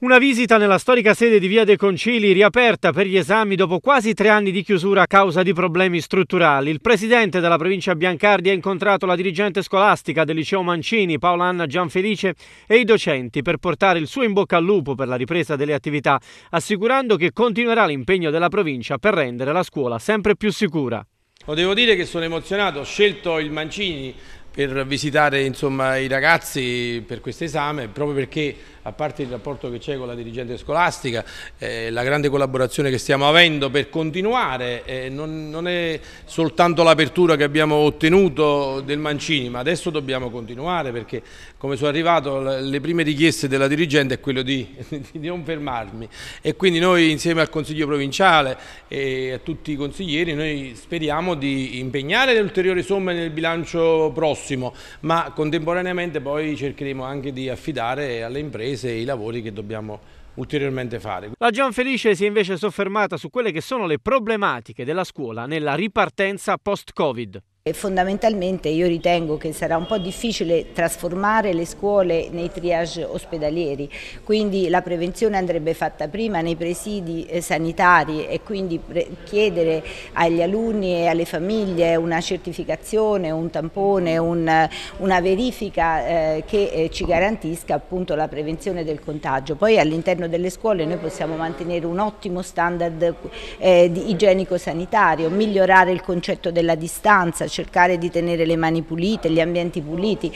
Una visita nella storica sede di Via dei Concili riaperta per gli esami dopo quasi tre anni di chiusura a causa di problemi strutturali. Il presidente della provincia Biancardi ha incontrato la dirigente scolastica del liceo Mancini, Paola Anna Gianfelice, e i docenti per portare il suo in bocca al lupo per la ripresa delle attività, assicurando che continuerà l'impegno della provincia per rendere la scuola sempre più sicura. Lo devo dire che sono emozionato, ho scelto il Mancini per visitare insomma, i ragazzi per questo esame proprio perché a parte il rapporto che c'è con la dirigente scolastica, eh, la grande collaborazione che stiamo avendo per continuare, eh, non, non, è soltanto l'apertura che abbiamo ottenuto del Mancini, ma adesso dobbiamo continuare perché come sono arrivato le prime richieste della dirigente è quello di, di non fermarmi e quindi noi insieme al Consiglio Provinciale e a tutti i consiglieri noi speriamo di impegnare le ulteriori somme nel bilancio prossimo, ma contemporaneamente poi cercheremo anche di affidare alle imprese imprese e i lavori che dobbiamo ulteriormente fare. La Gianfelice si è invece soffermata su quelle che sono le problematiche della scuola nella ripartenza post-Covid. E fondamentalmente io ritengo che sarà un po' difficile trasformare le scuole nei triage ospedalieri, quindi la prevenzione andrebbe fatta prima nei presidi eh, sanitari e quindi chiedere agli alunni e alle famiglie una certificazione, un tampone, un, una verifica eh, che eh, ci garantisca appunto la prevenzione del contagio. Poi all'interno delle scuole noi possiamo mantenere un ottimo standard eh, igienico-sanitario, migliorare il concetto della distanza, cercare di tenere le mani pulite, gli ambienti puliti.